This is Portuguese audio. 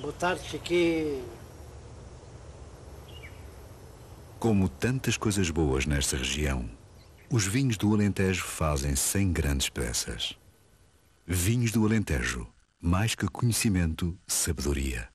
Boa tarde, Chiquinho. Como tantas coisas boas nesta região, os vinhos do Alentejo fazem sem grandes pressas. Vinhos do Alentejo, mais que conhecimento, sabedoria.